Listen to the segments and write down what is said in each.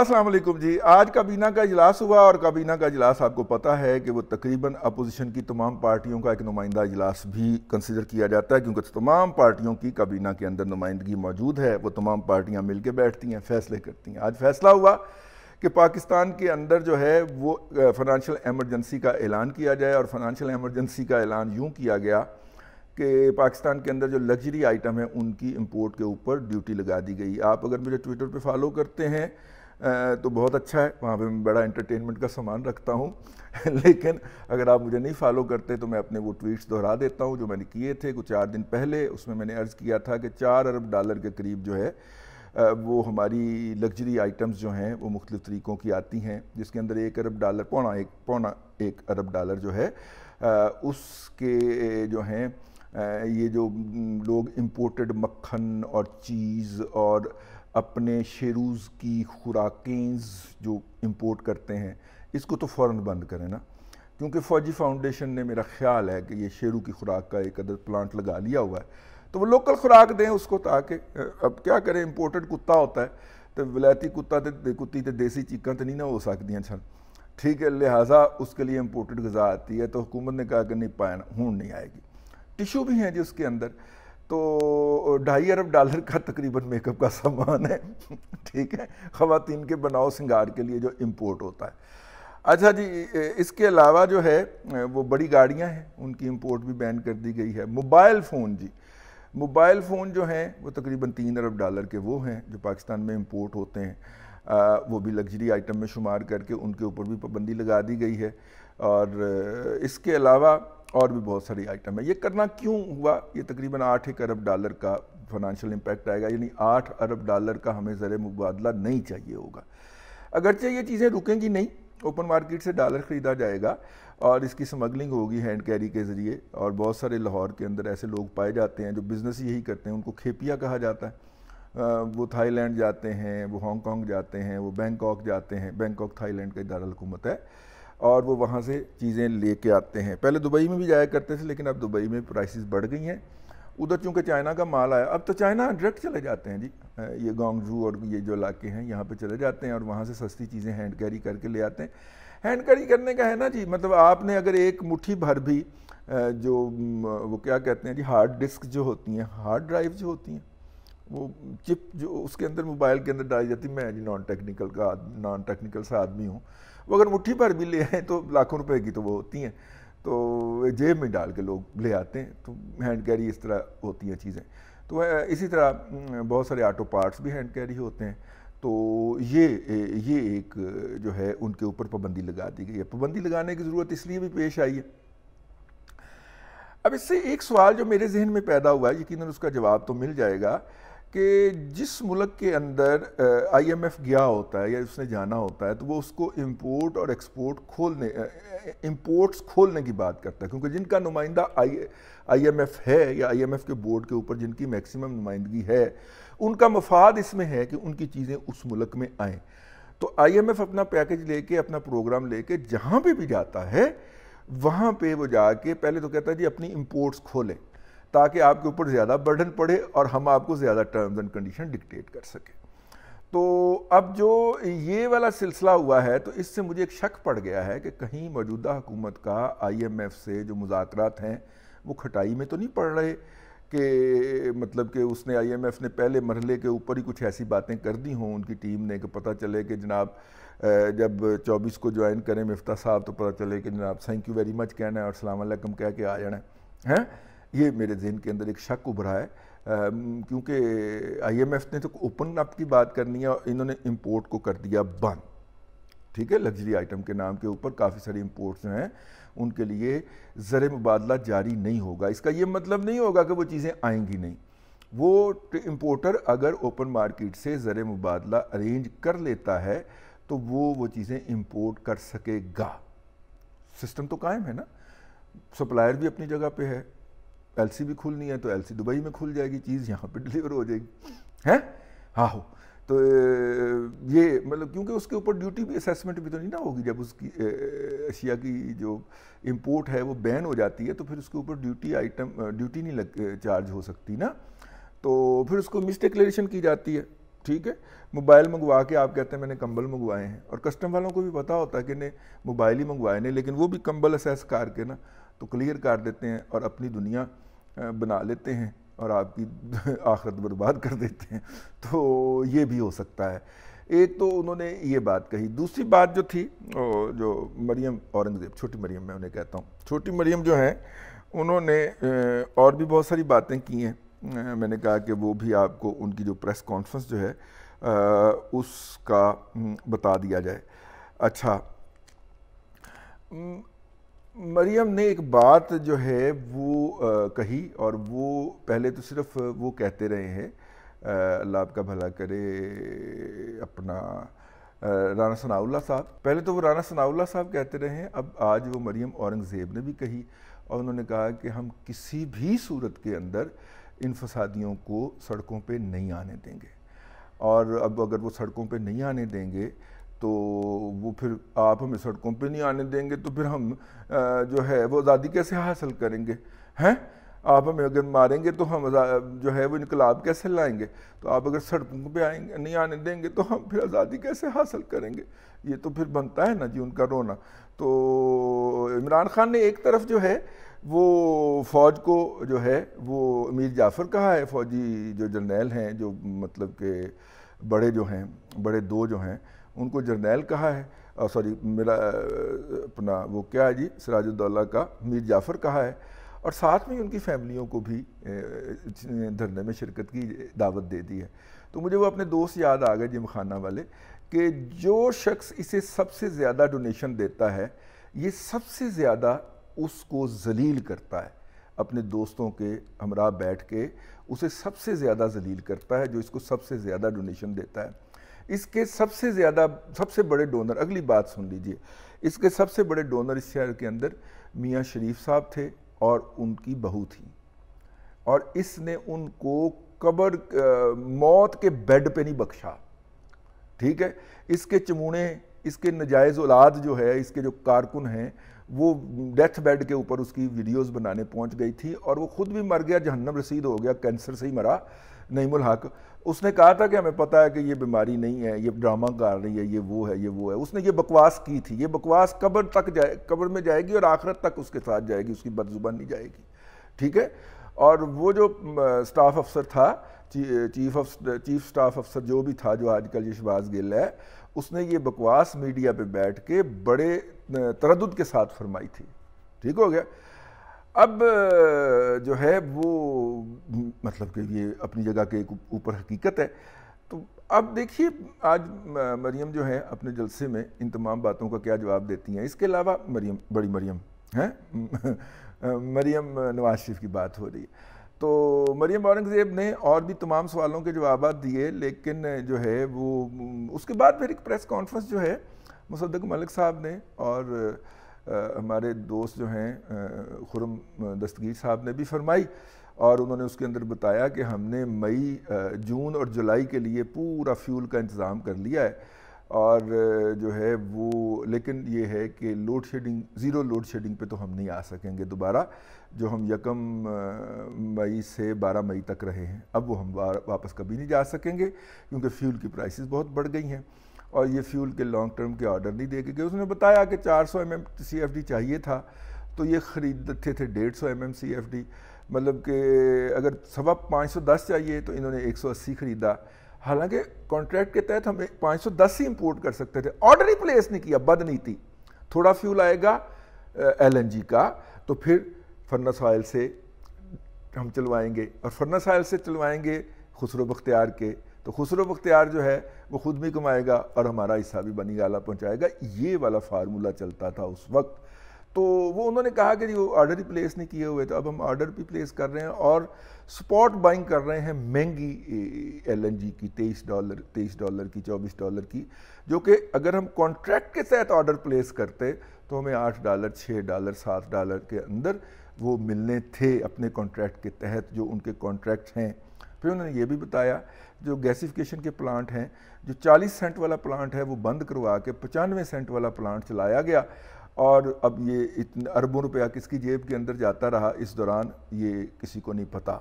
अस्सलाम वालेकुम जी आज काबीना का इजलास हुआ और काबीना का इजलास आपको पता है कि वो तकरीबन अपोजिशन की तमाम पार्टियों का एक नुमाइंदा इजलास भी कंसिडर किया जाता है क्योंकि तमाम पार्टियों की काबीना के अंदर नुमाइंदगी मौजूद है वो तमाम पार्टियां मिल के बैठती हैं फैसले करती हैं आज फैसला हुआ कि पाकिस्तान के अंदर जो है वो फाइनेंशियल एमरजेंसी का ऐलान किया जाए और फाइनेंशियल एमरजेंसी का ऐलान यूँ किया गया कि पाकिस्तान के अंदर जो लग्जरी आइटम है उनकी इम्पोर्ट के ऊपर ड्यूटी लगा दी गई आप अगर मुझे ट्विटर पर फॉलो करते हैं तो बहुत अच्छा है वहाँ पे मैं बड़ा एंटरटेनमेंट का सामान रखता हूँ लेकिन अगर आप मुझे नहीं फॉलो करते तो मैं अपने वो ट्वीट्स दोहरा देता हूँ जो मैंने किए थे कुछ चार दिन पहले उसमें मैंने अर्ज़ किया था कि चार अरब डॉलर के करीब जो है वो हमारी लग्जरी आइटम्स जो हैं वो मुख्तलिफ़ तरीक़ों की आती हैं जिसके अंदर एक अरब डॉलर पौना एक पौना एक अरब डॉलर जो है उसके जो हैं ये जो लोग इम्पोर्टेड मक्खन और चीज़ और अपने शेरूज़ की खुराकें जो इंपोर्ट करते हैं इसको तो फ़ौर बंद करें ना क्योंकि फ़ौजी फाउंडेशन ने मेरा ख्याल है कि ये शेरू की खुराक का एक अदर प्लांट लगा लिया हुआ है तो वो लोकल खुराक दें उसको ताकि अब क्या करें इंपोर्टेड कुत्ता होता है तो विलायती कुत्ता तो कुत्ती तो देसी चीਕਾਂ तो नहीं ना हो सकती छन ठीक है लिहाजा उसके लिए इंपोर्टेड गज़ा आती है तो हुकूमत ने कहा कि नहीं पाया हूँ नहीं आएगी टिशू भी हैं जी उसके अंदर तो ढाई अरब डॉलर का तकरीबन मेकअप का सामान है ठीक है ख़वान के बनाओ सिंगार के लिए जो इम्पोर्ट होता है अच्छा जी इसके अलावा जो है वो बड़ी गाड़ियाँ हैं उनकी इम्पोर्ट भी बैन कर दी गई है मोबाइल फ़ोन जी मोबाइल फ़ोन जो हैं वो तकरीबन तीन अरब डॉलर के वो हैं जो पाकिस्तान में इम्पोर्ट होते हैं आ, वो भी लग्जरी आइटम में शुमार करके उनके ऊपर भी पाबंदी लगा दी गई है और इसके अलावा और भी बहुत सारी आइटम है ये करना क्यों हुआ ये तकरीबन आठ एक अरब डॉलर का फाइनेंशियल इम्पैक्ट आएगा यानी आठ अरब डॉलर का हमें ज़र मुबादला नहीं चाहिए होगा अगरचे ये चीज़ें रुकेंगी नहीं ओपन मार्केट से डॉलर ख़रीदा जाएगा और इसकी स्मगलिंग होगी हैंड कैरी के ज़रिए और बहुत सारे लाहौर के अंदर ऐसे लोग पाए जाते हैं जो बिज़नेस यही करते हैं उनको खेपिया कहा जाता है वो थाईलैंड जाते हैं वो हांगकॉन्ग जाते हैं वो बैंकॉक जाते हैं बैंकॉक थाईलैंड का दारकूमत है और वो वहाँ से चीज़ें लेके आते हैं पहले दुबई में भी जाया करते थे लेकिन अब दुबई में प्राइसेस बढ़ गई हैं उधर चूँकि चाइना का माल आया अब तो चाइना डायरेक्ट चले जाते हैं जी ये गोंगजू और ये जो इलाके हैं यहाँ पे चले जाते हैं और वहाँ से सस्ती चीज़ें हैंड कैरी करके ले आते हैं हैंड कैरी करने का है ना जी मतलब आपने अगर एक मुट्ठी भर भी जो वो क्या कहते हैं जी हार्ड डिस्क जो होती हैं हार्ड ड्राइव जो होती हैं वो चिप जो उसके अंदर मोबाइल के अंदर डाली जाती मैं जी नॉन टेक्निकल का नॉन टेक्निकल सा आदमी हूँ वो अगर मुट्ठी भर भी ले आए तो लाखों रुपए की तो वो होती हैं तो जेब में डाल के लोग ले आते हैं तो हैंड कैरी इस तरह होती हैं चीज़ें तो इसी तरह बहुत सारे ऑटो पार्ट्स भी हैंड कैरी होते हैं तो ये ये एक जो है उनके ऊपर पाबंदी लगा दी गई है पाबंदी लगाने की ज़रूरत इसलिए भी पेश आई है अब इससे एक सवाल जो मेरे जहन में पैदा हुआ है यकीन उसका जवाब तो मिल जाएगा कि जिस मुल्क के अंदर आईएमएफ गया होता है या उसने जाना होता है तो वो उसको इंपोर्ट और एक्सपोर्ट खोलने इंपोर्ट्स खोलने की बात करता है क्योंकि जिनका नुमाइंदा आई आईएमएफ है या आईएमएफ के बोर्ड के ऊपर जिनकी मैक्सिमम नुमाइंदगी है उनका मफाद इसमें है कि उनकी चीज़ें उस मुल्क में आएँ तो आईएमएफ अपना पैकेज लेके अपना प्रोग्राम लेके जहाँ पे भी जाता है वहाँ पे वो जाके पहले तो कहता है जी अपनी इम्पोर्ट्स खोलें ताकि आपके ऊपर ज़्यादा बर्डन पड़े और हम आपको ज़्यादा टर्म्स एंड कंडीशन डिक्टेट कर सकें तो अब जो ये वाला सिलसिला हुआ है तो इससे मुझे एक शक पड़ गया है कि कहीं मौजूदा हुकूमत का आईएमएफ से जो मुजात हैं वो खटाई में तो नहीं पड़ रहे कि मतलब कि उसने आईएमएफ ने पहले मरहले के ऊपर ही कुछ ऐसी बातें कर दी हों उनकी टीम ने कि पता चले कि जनाब जब 24 को ज्वाइन करें मफ्ता साहब तो पता चले कि जनाब थैंक यू वेरी मच कहना है और सलाम कह के आ जाना है हैं ये मेरे जहन के अंदर एक शक उभरा है क्योंकि आईएमएफ ने तो ओपन अप की बात करनी है और इन्होंने इंपोर्ट को कर दिया बंद ठीक है लग्जरी आइटम के नाम के ऊपर काफ़ी सारी इम्पोर्ट्स जो हैं उनके लिए ज़र मुबादला जारी नहीं होगा इसका ये मतलब नहीं होगा कि वो चीज़ें आएंगी नहीं वो इम्पोर्टर अगर ओपन मार्केट से ज़र मुबादला अरेंज कर लेता है तो वो वो चीज़ें इम्पोर्ट कर सकेगा सिस्टम तो कायम है ना सप्लायर भी अपनी जगह पे है एल भी खुलनी है तो एल दुबई में खुल जाएगी चीज़ यहाँ पर डिलीवर हो जाएगी है हाँ हो तो ये मतलब क्योंकि उसके ऊपर ड्यूटी भी असेसमेंट भी तो नहीं ना होगी जब उसकी अशिया की जो इंपोर्ट है वो बैन हो जाती है तो फिर उसके ऊपर ड्यूटी आइटम ड्यूटी नहीं लग चार्ज हो सकती ना तो फिर उसको मिसडिक्लेरेशन की जाती है ठीक है मोबाइल मंगवा के आप कहते हैं मैंने कंबल मंगवाए हैं और कस्टम वालों को भी पता होता है कि नहीं मोबाइल ही मंगवाए नहीं लेकिन वो भी कंबल असेस करके ना तो क्लियर कर देते हैं और अपनी दुनिया बना लेते हैं और आपकी आखरत बर्बाद कर देते हैं तो ये भी हो सकता है एक तो उन्होंने ये बात कही दूसरी बात जो थी जो मरियम औरंगज़ेब छोटी मरियम मैं उन्हें कहता हूँ छोटी मरियम जो हैं उन्होंने और भी बहुत सारी बातें की हैं मैंने कहा कि वो भी आपको उनकी जो प्रेस कॉन्फ्रेंस जो है उसका हम्म, बता दिया जाए अच्छा मरियम ने एक बात जो है वो आ, कही और वो पहले तो सिर्फ वो कहते रहे हैं अल्लाह आपका भला करे अपना राना सनाउल्ला साहब पहले तो वो राना सनाउल्ला साहब कहते रहे हैं अब आज वो मरियम औरंगज़ेब ने भी कही और उन्होंने कहा कि हम किसी भी सूरत के अंदर इन फसादियों को सड़कों पे नहीं आने देंगे और अब अगर वो सड़कों पे नहीं आने देंगे तो वो फिर आप हमें सड़कों पे नहीं आने देंगे तो फिर हम जो है वो आज़ादी कैसे हासिल करेंगे हैं आप हमें अगर मारेंगे तो हम जो है वो इनकलाब कैसे लाएंगे तो आप अगर सड़कों पे आएंगे नहीं आने देंगे तो हम फिर आज़ादी कैसे हासिल करेंगे ये तो फिर बनता है ना जी उनका रोना तो इमरान खान ने एक तरफ जो है वो फ़ौज को जो है वो अमीर जाफ़र कहा है फ़ौजी जो जनरल हैं जो मतलब के बड़े जो हैं बड़े दो जो हैं उनको जर्नैल कहा है सॉरी मेरा अपना वो क्या है जी सराजुद्दौला का मीर जाफ़र कहा है और साथ में उनकी फैमिलियों को भी धरने में शिरकत की दावत दे दी है तो मुझे वो अपने दोस्त याद आ गए जिम खाना वाले कि जो शख्स इसे सबसे ज़्यादा डोनेशन देता है ये सबसे ज़्यादा उसको जलील करता है अपने दोस्तों के हमरा बैठ के उसे सबसे ज़्यादा जलील करता है जो इसको सबसे ज़्यादा डोनेशन देता है इसके सबसे ज़्यादा सबसे बड़े डोनर अगली बात सुन लीजिए इसके सबसे बड़े डोनर इस शहर के अंदर मियाँ शरीफ साहब थे और उनकी बहू थी और इसने उनको कबर आ, मौत के बेड पे नहीं बख्शा ठीक है इसके चमूने इसके नजायज़ औलाद जो है इसके जो कारकुन हैं वो डेथ बेड के ऊपर उसकी वीडियोस बनाने पहुंच गई थी और वो खुद भी मर गया जहन्नम रसीद हो गया कैंसर से ही मरा नईमुल हक उसने कहा था कि हमें पता है कि ये बीमारी नहीं है ये ड्रामा कर रही है ये वो है ये वो है उसने ये बकवास की थी ये बकवास कब्र तक जाए कब्र में जाएगी और आखिरत तक उसके साथ जाएगी उसकी बदजुबान नहीं जाएगी ठीक है और वो जो स्टाफ अफसर था चीफ अफ चीफ स्टाफ अफसर जो भी था जो आजकल ये शबाज गिल है उसने ये बकवास मीडिया पे बैठ के बड़े तरद के साथ फरमाई थी ठीक हो गया अब जो है वो मतलब कि ये अपनी जगह के ऊपर हकीकत है तो अब देखिए आज मरियम जो है अपने जलसे में इन तमाम बातों का क्या जवाब देती हैं इसके अलावा मरियम बड़ी मरियम हैं मरियम नवाज शरीफ की बात हो रही है तो मरियम औरंगज़ेब ने और भी तमाम सवालों के जवाब दिए लेकिन जो है वो उसके बाद फिर एक प्रेस कॉन्फ्रेंस जो है मुसद्दक मलिक साहब ने और आ, हमारे दोस्त जो हैं खुरम दस्तगीर साहब ने भी फरमाई और उन्होंने उसके अंदर बताया कि हमने मई जून और जुलाई के लिए पूरा फ्यूल का इंतज़ाम कर लिया है और जो है वो लेकिन ये है कि load shedding zero load shedding पे तो हम नहीं आ सकेंगे दोबारा जो हम यकम मई से बारह मई तक रहे हैं अब वो हम वापस कभी नहीं जा सकेंगे क्योंकि फ्यूल की प्राइसेस बहुत बढ़ गई हैं और ये फ्यूल के लॉन्ग टर्म के ऑर्डर नहीं देखे गए उसने बताया कि चार सौ एम चाहिए था तो ये ख़रीदते थे डेढ़ सौ एम मतलब कि अगर सवा पाँच चाहिए तो इन्होंने एक खरीदा हालांकि कॉन्ट्रैक्ट के तहत हम 510 ही इंपोर्ट कर सकते थे ऑर्डर ही प्लेस नहीं किया बदनीति थोड़ा फ्यूल आएगा एलएनजी का तो फिर फर्नस ऑयल से हम चलवाएंगे और फर्नस ऑयल से चलवाएंगे खुसरो बख्तियार के तो खुसरो बख्तियार जो है वो खुद भी कमाएगा और हमारा हिस्सा भी बनी गाला पहुँचाएगा ये वाला फार्मूला चलता था उस वक्त तो वो उन्होंने कहा कि जी वो ऑर्डर ही प्लेस नहीं किए हुए तो अब हम ऑर्डर भी प्लेस कर रहे हैं और स्पॉट बाइंग कर रहे हैं महंगी एलएनजी की तेईस डॉलर तेईस डॉलर की चौबीस डॉलर की जो कि अगर हम कॉन्ट्रैक्ट के तहत ऑर्डर प्लेस करते तो हमें आठ डॉलर छः डॉलर सात डॉलर के अंदर वो मिलने थे अपने कॉन्ट्रैक्ट के तहत जो उनके कॉन्ट्रैक्ट हैं फिर उन्होंने ये भी बताया जो गैसिफिकेशन के प्लांट हैं जो 40 सेंट वाला प्लांट है वो बंद करवा के पचानवे सेंट वाला प्लांट चलाया गया और अब ये इतने अरबों रुपया किसकी जेब के अंदर जाता रहा इस दौरान ये किसी को नहीं पता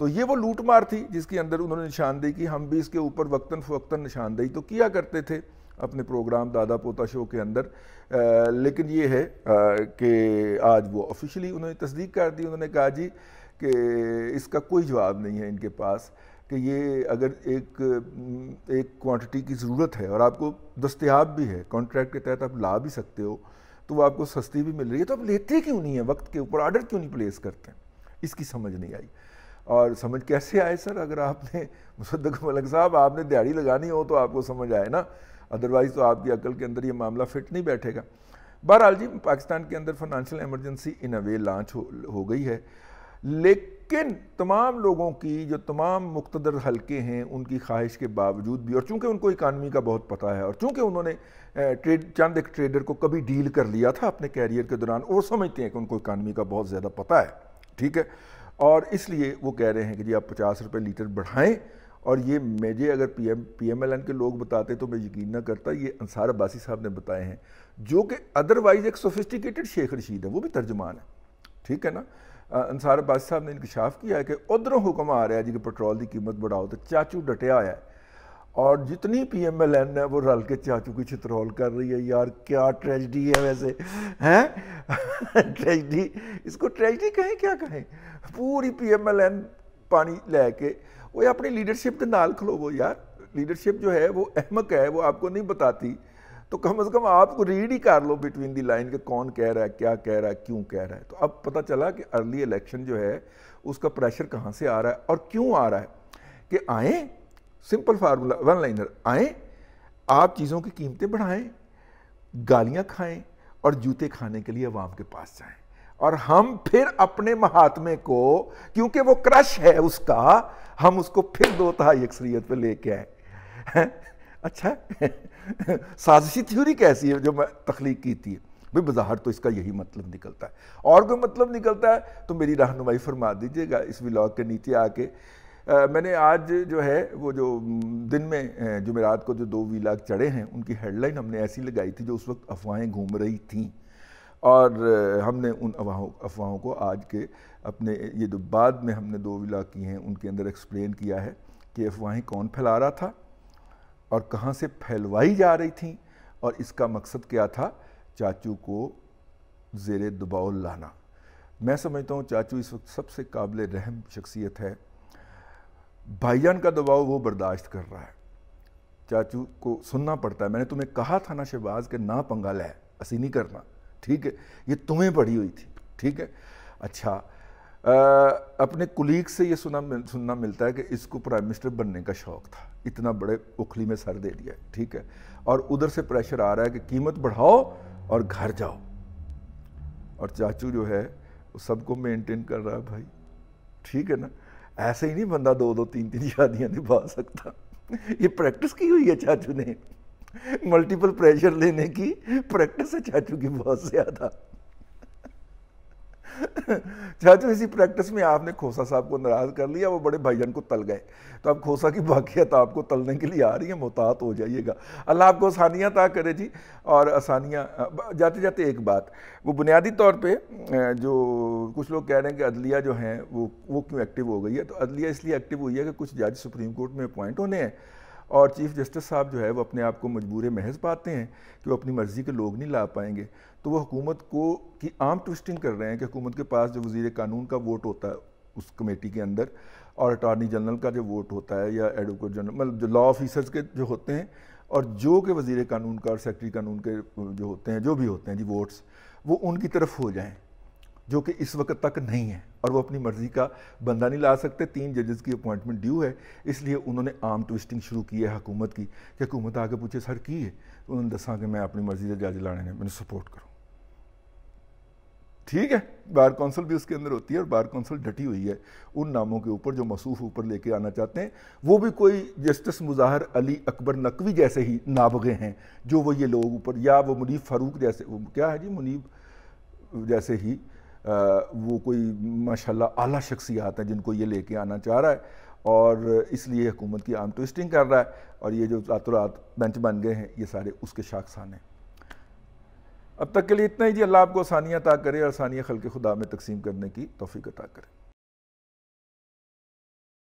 तो ये वो लूटमार थी जिसके अंदर उन्होंने निशानदेही की हम भी इसके ऊपर वक्ता फ़वक्ता निशानदेही तो किया करते थे अपने प्रोग्राम दादा पोता शो के अंदर आ, लेकिन ये है कि आज वो ऑफिशियली उन्होंने तस्दीक कर दी उन्होंने कहा जी कि इसका कोई जवाब नहीं है इनके पास कि ये अगर एक एक क्वांटिटी की ज़रूरत है और आपको दस्तियाब भी है कॉन्ट्रैक्ट के तहत आप ला भी सकते हो तो वो आपको सस्ती भी मिल रही है तो आप लेते क्यों नहीं है वक्त के ऊपर आर्डर क्यों नहीं प्लेस करते हैं इसकी समझ नहीं आई और समझ कैसे आए सर अगर आपने मुसद्दक मलक साहब आपने दिहाड़ी लगानी हो तो आपको समझ आए ना अदरवाइज़ तो आपकी अकल के अंदर ये मामला फिट नहीं बैठेगा बहरहाल जी पाकिस्तान के अंदर financial emergency in a way launch हो, हो गई है लेकिन तमाम लोगों की जो तमाम मुख्तर हलके हैं उनकी ख्वाहिश के बावजूद भी और चूंकि उनको इकानमी का बहुत पता है और चूंकि उन्होंने ट्रेड चंद एक ट्रेडर को कभी डील कर लिया था अपने कैरियर के दौरान वो समझते हैं कि उनको इकानमी का बहुत ज़्यादा पता है ठीक है और इसलिए वो कह रहे हैं कि जी आप पचास रुपये लीटर बढ़ाएँ और ये मेजे अगर P M P M L N के लोग बताते तो मैं यकीन ना करता ये अंसार अब्बासी साहब ने बताए हैं जो कि अदरवाइज़ एक सोफिस्टिकेटेड शेख रशीद है वो भी तर्जमान है ठीक है ना ਅੰਸਾਰ ਅਬਾਸ ਸਾਹਿਬ ਨੇ ਇਨਕਸ਼ਾਫ ਕੀਤਾ कि उधरों हुक्म आ रहा जी कि पेट्रोल की कीमत बढ़ाओ तो चाचू डटे आया है और जितनी पी एम एल एन है वो रल के चाचू की चित्रौल कर रही है यार क्या ट्रेजडी है वैसे हैं ट्रेजडी इसको ट्रेजडी कहें क्या कहें पूरी पी एम एल एन पानी लैके वो अपनी लीडरशिप के नाल खलोवो यार लीडरशिप जो है वो अहमक है वो आपको नहीं बताती तो कम से कम आपको रीड ही कर लो बिटवीन दी लाइन के कौन कह रहा है क्या कह रहा है क्यों कह रहा है तो अब पता चला कि अर्ली इलेक्शन जो है उसका प्रेशर कहाँ से आ रहा है और क्यों आ रहा है कि आए सिंपल फार्मूला वन लाइनर आए आप चीज़ों की कीमतें बढ़ाएं गालियाँ खाएं और जूते खाने के लिए अवाम के पास जाएं और हम फिर अपने महात्मे को क्योंकि वो क्रश है उसका हम उसको फिर दो तहाई अक्सरियत पे लेके आए अच्छा साजिशी थ्योरी कैसी है जो मैं तख्लीक की थी भाई बज़ाहर तो इसका यही मतलब निकलता है और कोई मतलब निकलता है तो मेरी रहनुमाई फरमा दीजिएगा इस ब्लॉग के नीचे आके आ, मैंने आज जो है वो जो दिन में जुमेरात को जो दो व्लाग चढ़े हैं उनकी हेडलाइन हमने ऐसी लगाई थी जो उस वक्त अफवाहें घूम रही थीं और हमने उन अफवाहों अफवाहों को आज के अपने ये जो बाद में हमने दो विला की हैं उनके अंदर एक्सप्लेन किया है कि अफवाहें कौन फैला रहा था और कहाँ से फैलवाई जा रही थी और इसका मकसद क्या था चाचू को जेर दबाव लाना मैं समझता हूँ चाचू इस वक्त सबसे काबिल रहम शख्सियत है भाईजान का दबाव वो बर्दाश्त कर रहा है चाचू को सुनना पड़ता है मैंने तुम्हें कहा था ना शहबाज के ना पंगा लै असी नहीं करना ठीक है ये तुम्हें पढ़ी हुई थी ठीक है अच्छा आ, अपने कुलीग से ये सुना सुनना मिलता है कि इसको प्राइम मिनिस्टर बनने का शौक़ था इतना बड़े उखली में सर दे दिया है ठीक है और उधर से प्रेशर आ रहा है कि कीमत बढ़ाओ और घर जाओ और चाचू जो है वो सबको मेंटेन कर रहा है भाई ठीक है ना ऐसे ही नहीं बंदा दो दो तीन तीन शादियां निभा सकता ये प्रैक्टिस की हुई है चाचू ने मल्टीपल प्रेशर लेने की प्रैक्टिस है चाचू की बहुत ज़्यादा चाचू इसी प्रैक्टिस में आपने खोसा साहब को नाराज़ कर लिया वो बड़े भाईजान को तल गए तो अब खोसा की बाकियत आपको तलने के लिए आ रही है मोहतात हो जाइएगा अल्लाह आपको आसानियाँ ता करे जी और आसानियाँ जाते जाते एक बात वो बुनियादी तौर पर जो कुछ लोग कह रहे हैं कि अदलिया जो हैं वो वो क्यों एक्टिव हो गई है तो अदलिया इसलिए एक्टिव हुई है कि कुछ जज सुप्रीम कोर्ट में अपॉइंट होने हैं और चीफ़ जस्टिस साहब जो है वो अपने आप को मजबूर महज पाते हैं कि वो अपनी मर्ज़ी के लोग नहीं ला पाएंगे तो वो हुकूमत को की आम ट्विस्टिंग कर रहे हैं कि हुकूमत के पास जो वजीर कानून का वोट होता है उस कमेटी के अंदर और अटॉर्नी जनरल का जो वोट होता है या एडवोकेट जनरल मतलब जो लॉ ऑफिसर्स के जो होते हैं और जो के वजीर कानून का और सेक्रटरी कानून के जो होते हैं जो भी होते हैं जी वोट्स वो उनकी तरफ हो जाएँ जो कि इस वक्त तक नहीं है और वो अपनी मर्ज़ी का बंदा नहीं ला सकते तीन जजेस की अपॉइंटमेंट ड्यू है इसलिए उन्होंने आम ट्विस्टिंग शुरू की है हकूमत की कि हुकूमत आके पूछे सर की है तो उन्होंने दसा कि मैं अपनी मर्ज़ी से जज लाने में मैंने सपोर्ट करूँ ठीक है बार कौंसिल भी उसके अंदर होती है और बार कौंसिल डटी हुई है उन नामों के ऊपर जो मसूफ ऊपर लेके आना चाहते हैं वो भी कोई जस्टिस मुजाहर अली अकबर नकवी जैसे ही नाबगे हैं जो वो ये लोग ऊपर या वो मुनीब फ़ारूक जैसे वो क्या है जी मुनीब जैसे ही वो कोई माशाल्लाह आला शख्सियात हैं जिनको ये लेके आना चाह रहा है और इसलिए हुकूमत की आम ट्विस्टिंग कर रहा है और ये जो रातों रात बेंच बन गए हैं ये सारे उसके शाखसान हैं अब तक के लिए इतना ही जी अल्लाह आपको आसानियाँ अता करे और आसानियाँ खल के खुदा में तकसीम करने की तोफ़ी अता करे